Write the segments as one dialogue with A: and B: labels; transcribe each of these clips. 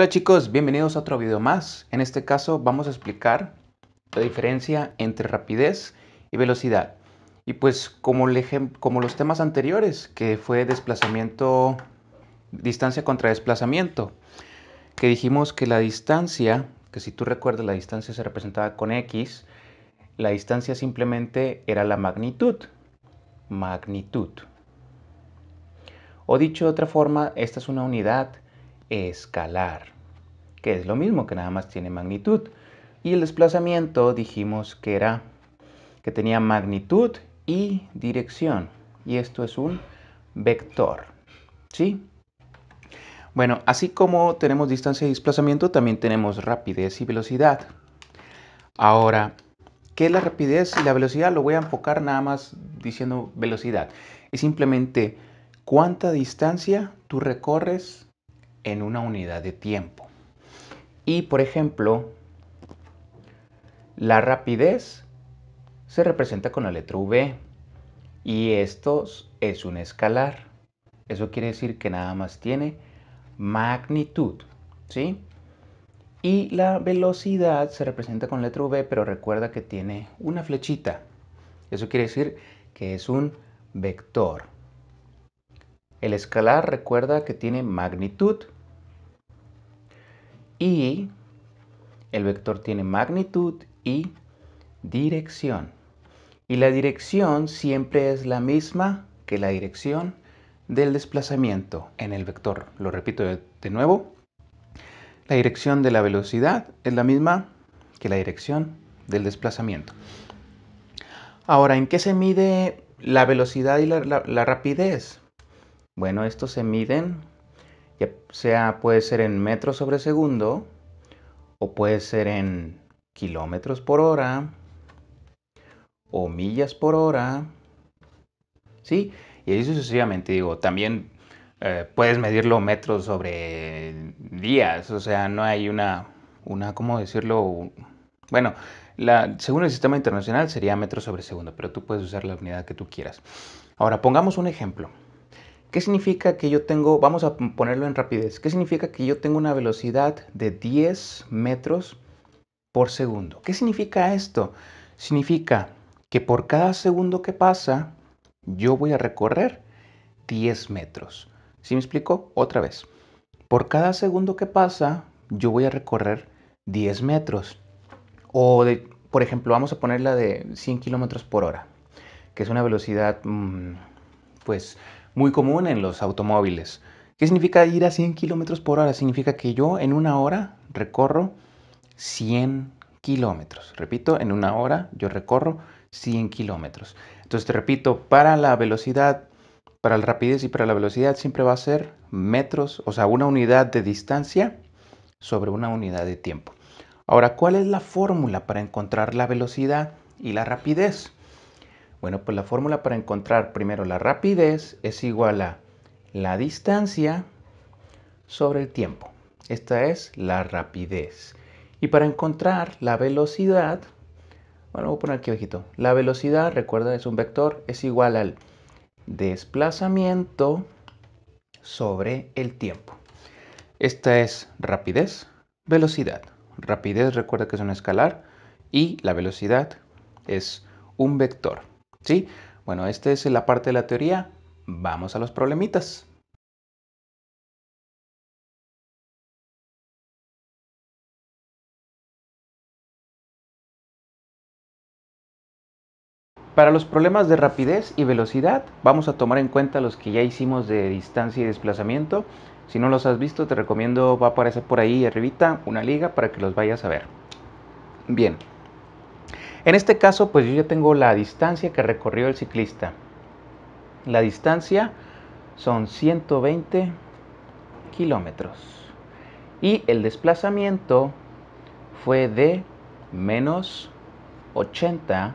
A: Hola chicos, bienvenidos a otro video más. En este caso vamos a explicar la diferencia entre rapidez y velocidad. Y pues como, como los temas anteriores, que fue desplazamiento, distancia contra desplazamiento, que dijimos que la distancia, que si tú recuerdas la distancia se representaba con X, la distancia simplemente era la magnitud. Magnitud. O dicho de otra forma, esta es una unidad escalar, que es lo mismo, que nada más tiene magnitud. Y el desplazamiento dijimos que era que tenía magnitud y dirección. Y esto es un vector. ¿Sí? Bueno, así como tenemos distancia y desplazamiento, también tenemos rapidez y velocidad. Ahora, que es la rapidez y la velocidad? Lo voy a enfocar nada más diciendo velocidad. Es simplemente cuánta distancia tú recorres en una unidad de tiempo. Y por ejemplo, la rapidez se representa con la letra V y esto es un escalar. Eso quiere decir que nada más tiene magnitud, ¿sí? Y la velocidad se representa con letra V, pero recuerda que tiene una flechita. Eso quiere decir que es un vector. El escalar recuerda que tiene magnitud y el vector tiene magnitud y dirección. Y la dirección siempre es la misma que la dirección del desplazamiento en el vector. Lo repito de nuevo. La dirección de la velocidad es la misma que la dirección del desplazamiento. Ahora, ¿en qué se mide la velocidad y la, rapidez? Bueno, estos se miden que sea puede ser en metros sobre segundo o puede ser en kilómetros por hora o millas por hora. ¿Sí? Y ahí sucesivamente, digo, también eh, puedes medirlo metros sobre días, o sea, no hay una, una ¿cómo decirlo? Bueno, según el sistema internacional sería metros sobre segundo, pero tú puedes usar la unidad que tú quieras. Ahora, pongamos un ejemplo. ¿Qué significa que yo tengo, vamos a ponerlo en rapidez, qué significa que yo tengo una velocidad de 10 metros por segundo? ¿Qué significa esto? Significa que por cada segundo que pasa, yo voy a recorrer 10 metros. ¿Sí me explico? Otra vez. Por cada segundo que pasa, yo voy a recorrer 10 metros. O, por ejemplo, vamos a ponerla de 100 kilómetros por hora, que es una velocidad, mm, pues, muy común en los automóviles. ¿Qué significa ir a 100 kilómetros por hora? Significa que yo en una hora recorro 100 kilómetros. Repito, en una hora yo recorro 100 kilómetros. Entonces te repito, para la velocidad, para la rapidez y para la velocidad siempre va a ser metros, o sea, una unidad de distancia sobre una unidad de tiempo. Ahora, ¿cuál es la fórmula para encontrar la velocidad y la rapidez? Bueno, pues la fórmula para encontrar primero la rapidez es igual a la distancia sobre el tiempo. Esta es la rapidez. Y para encontrar la velocidad, bueno, voy a poner aquí abajito. La velocidad, recuerda, es un vector, es igual al desplazamiento sobre el tiempo. Esta es rapidez, velocidad. Rapidez, recuerda que es un escalar y la velocidad es un vector. ¿Sí? Bueno, esta es la parte de la teoría. Vamos a los problemitas. Para los problemas de rapidez y velocidad, vamos a tomar en cuenta los que ya hicimos de distancia y desplazamiento. Si no los has visto, te recomiendo, va a aparecer por ahí arribita una liga para que los vayas a ver. Bien, en este caso, pues yo ya tengo la distancia que recorrió el ciclista. La distancia son 120 kilómetros. Y el desplazamiento fue de menos 80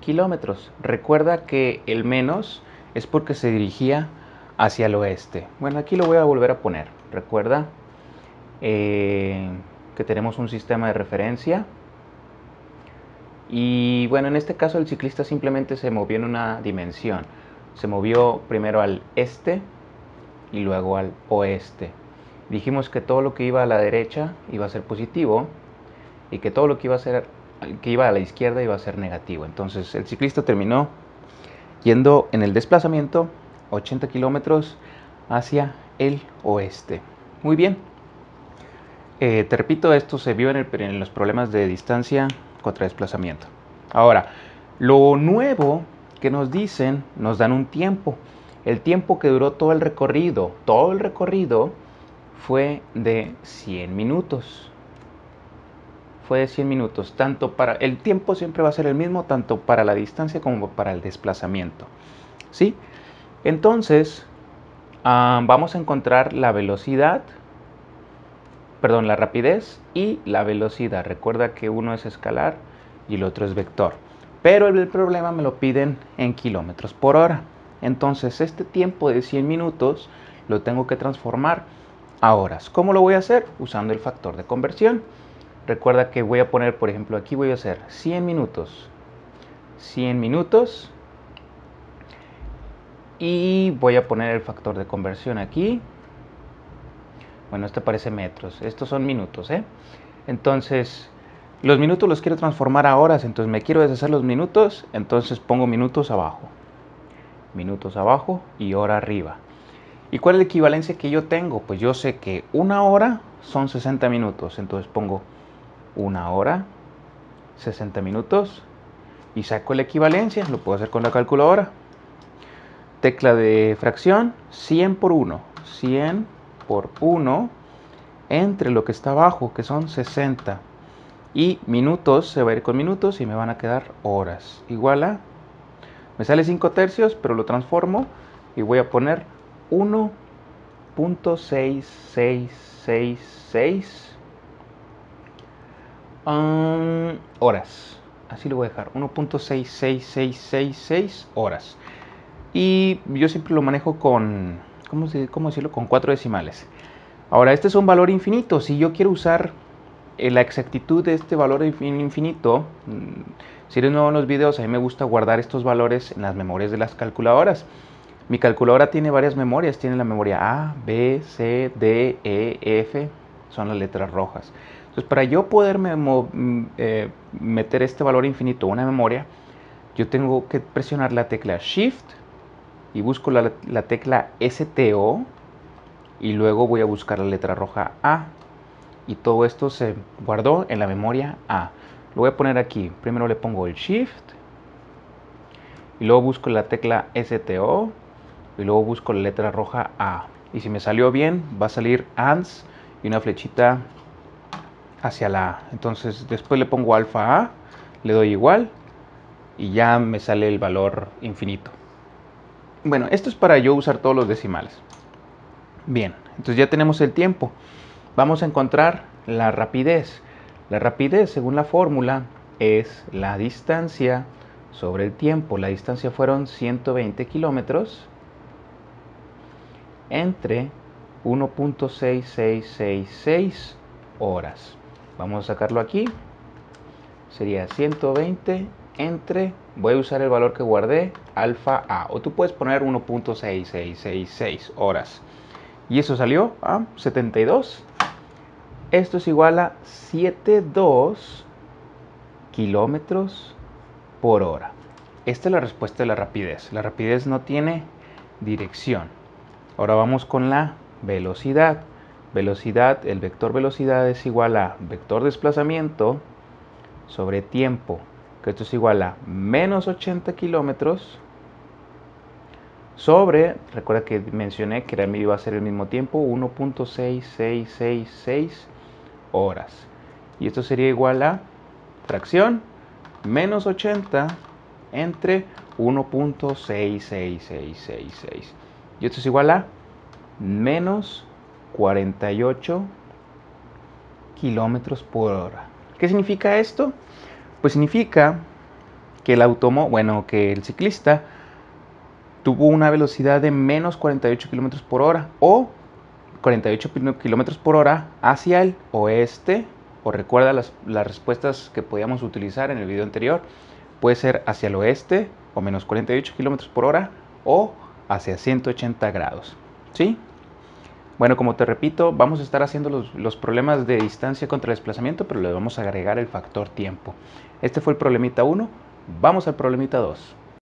A: kilómetros. Recuerda que el menos es porque se dirigía hacia el oeste. Bueno, aquí lo voy a volver a poner. Recuerda eh, que tenemos un sistema de referencia y bueno, en este caso el ciclista simplemente se movió en una dimensión. Se movió primero al este y luego al oeste. Dijimos que todo lo que iba a la derecha iba a ser positivo y que todo lo que iba a ser que iba a la izquierda iba a ser negativo. Entonces el ciclista terminó yendo en el desplazamiento 80 kilómetros hacia el oeste. Muy bien. Eh, te repito, esto se vio en los problemas de distancia contra desplazamiento. Ahora, lo nuevo que nos dicen, nos dan un tiempo. El tiempo que duró todo el recorrido, todo el recorrido fue de 100 minutos. Fue de 100 minutos, tanto para el tiempo siempre va a ser el mismo tanto para la distancia como para el desplazamiento. ¿Sí? Entonces, ah, vamos a encontrar la velocidad perdón, la rapidez y la velocidad. Recuerda que uno es escalar y el otro es vector. Pero el problema me lo piden en kilómetros por hora. Entonces este tiempo de 100 minutos lo tengo que transformar a horas. ¿Cómo lo voy a hacer? Usando el factor de conversión. Recuerda que voy a poner, por ejemplo, aquí voy a hacer 100 minutos. 100 minutos. Y voy a poner el factor de conversión aquí. Bueno, este parece metros. Estos son minutos, ¿eh? Entonces, los minutos los quiero transformar a horas, entonces me quiero deshacer los minutos, entonces pongo minutos abajo. Minutos abajo y hora arriba. ¿Y cuál es la equivalencia que yo tengo? Pues yo sé que una hora son 60 minutos, entonces pongo una hora, 60 minutos y saco la equivalencia, lo puedo hacer con la calculadora. Tecla de fracción, 100 por 1, 100 por 1 entre lo que está abajo, que son 60. Y minutos se va a ir con minutos y me van a quedar horas. Igual a... Me sale 5 tercios, pero lo transformo y voy a poner 1.6666 um, horas. Así lo voy a dejar, 1.66666 horas. Y yo siempre lo manejo con ¿cómo, decirlo? Con cuatro decimales. Ahora, este es un valor infinito. Si yo quiero usar eh, la exactitud de este valor infinito, mm, si eres nuevo en los videos, a mí me gusta guardar estos valores en las memorias de las calculadoras. Mi calculadora tiene varias memorias, tiene la memoria A, B, C, D, E, F, son las letras rojas. Entonces, para yo poder mm, eh, meter este valor infinito a una memoria, yo tengo que presionar la tecla Shift y busco la, tecla STO y luego voy a buscar la letra roja A y todo esto se guardó en la memoria A. Lo voy a poner aquí. Primero le pongo el Shift y luego busco la tecla STO y luego busco la letra roja A. Y si me salió bien, va a salir ANS y una flechita hacia la A. Entonces después le pongo alfa A, le doy igual y ya me sale el valor infinito. Bueno, esto es para yo usar todos los decimales. Bien, entonces ya tenemos el tiempo. Vamos a encontrar la rapidez. La rapidez, según la fórmula, es la distancia sobre el tiempo. La distancia fueron 120 kilómetros entre 1.6666 horas. Vamos a sacarlo aquí. Sería 120 entre, voy a usar el valor que guardé, alfa A, o tú puedes poner 1.6666 horas. Y eso salió a 72. Esto es igual a 72 kilómetros por hora. Esta es la respuesta de la rapidez. La rapidez no tiene dirección. Ahora vamos con la velocidad. Velocidad, el vector velocidad es igual a vector desplazamiento sobre tiempo esto es igual a menos 80 kilómetros sobre, recuerda que mencioné que era, iba a ser el mismo tiempo, 1.6666 horas. Y esto sería igual a fracción menos 80 entre 1.66666. Y esto es igual a menos 48 kilómetros por hora. ¿Qué significa esto? pues significa que el automo, bueno, que el ciclista tuvo una velocidad de menos 48 km por hora o 48 km por hora hacia el oeste, o recuerda las, las respuestas que podíamos utilizar en el video anterior, puede ser hacia el oeste o menos 48 km por hora o hacia 180 grados, ¿sí? Bueno, como te repito, vamos a estar haciendo los, problemas de distancia contra desplazamiento, pero le vamos a agregar el factor tiempo. Este fue el problemita 1, vamos al problemita 2.